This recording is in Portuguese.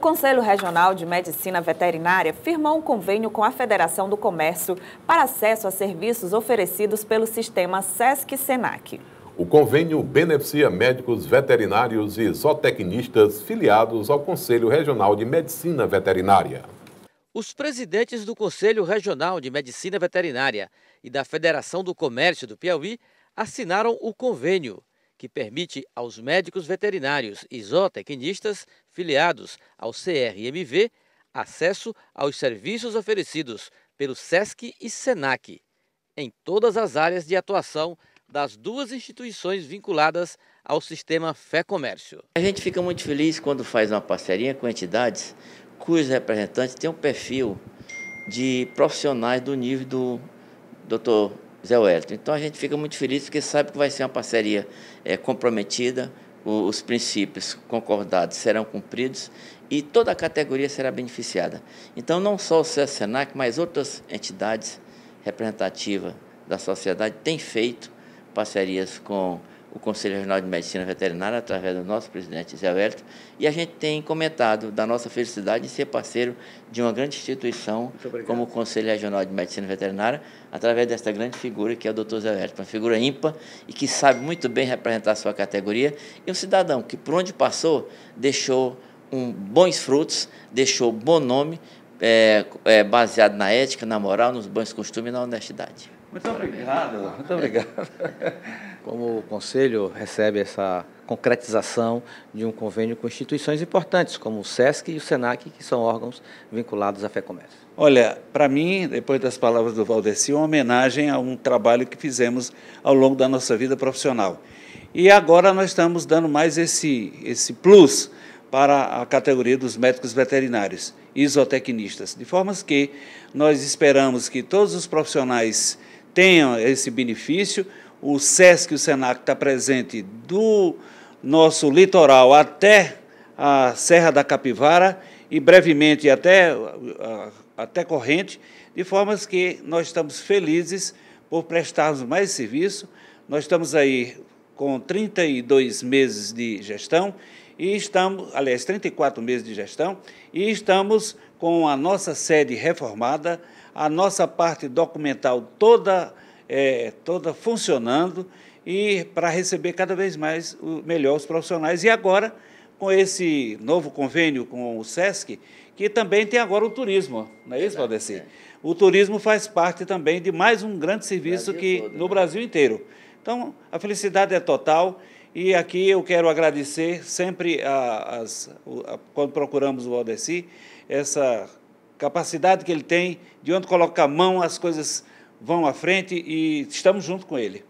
Conselho Regional de Medicina Veterinária firmou um convênio com a Federação do Comércio para acesso a serviços oferecidos pelo sistema SESC-SENAC. O convênio beneficia médicos veterinários e zootecnistas filiados ao Conselho Regional de Medicina Veterinária. Os presidentes do Conselho Regional de Medicina Veterinária e da Federação do Comércio do Piauí assinaram o convênio que permite aos médicos veterinários e zootecnistas filiados ao CRMV acesso aos serviços oferecidos pelo SESC e SENAC em todas as áreas de atuação das duas instituições vinculadas ao sistema Fé Comércio. A gente fica muito feliz quando faz uma parceria com entidades cujos representantes têm um perfil de profissionais do nível do Dr. Zé Wellington. Então a gente fica muito feliz porque sabe que vai ser uma parceria é, comprometida, os princípios concordados serão cumpridos e toda a categoria será beneficiada. Então, não só o CS Senac, mas outras entidades representativas da sociedade têm feito parcerias com o Conselho Regional de Medicina Veterinária, através do nosso presidente Zé Alberto, e a gente tem comentado da nossa felicidade de ser parceiro de uma grande instituição como o Conselho Regional de Medicina Veterinária, através desta grande figura que é o Dr. Zé Alberto, uma figura ímpar e que sabe muito bem representar a sua categoria, e um cidadão que, por onde passou, deixou um, bons frutos, deixou bom nome, é, é, baseado na ética, na moral, nos bons costumes e na honestidade. Muito obrigado, muito obrigado. como o Conselho recebe essa concretização de um convênio com instituições importantes, como o SESC e o SENAC, que são órgãos vinculados à FEComércio? Olha, para mim, depois das palavras do Valdeci, é uma homenagem a um trabalho que fizemos ao longo da nossa vida profissional. E agora nós estamos dando mais esse, esse plus para a categoria dos médicos veterinários e de forma que nós esperamos que todos os profissionais tenham esse benefício, o SESC e o SENAC está presente do nosso litoral até a Serra da Capivara e brevemente até, até Corrente, de formas que nós estamos felizes por prestarmos mais serviço. Nós estamos aí com 32 meses de gestão e estamos, aliás, 34 meses de gestão e estamos com a nossa sede reformada, a nossa parte documental toda é, toda funcionando e para receber cada vez mais o, melhor os profissionais. E agora, com esse novo convênio com o SESC, que também tem agora o turismo, não é isso, Valdeci? É. O turismo faz parte também de mais um grande serviço Brasil que todo, no né? Brasil inteiro. Então, a felicidade é total. E aqui eu quero agradecer sempre, a, as, a, quando procuramos o Valdeci, essa capacidade que ele tem de onde colocar a mão, as coisas vão à frente e estamos junto com ele.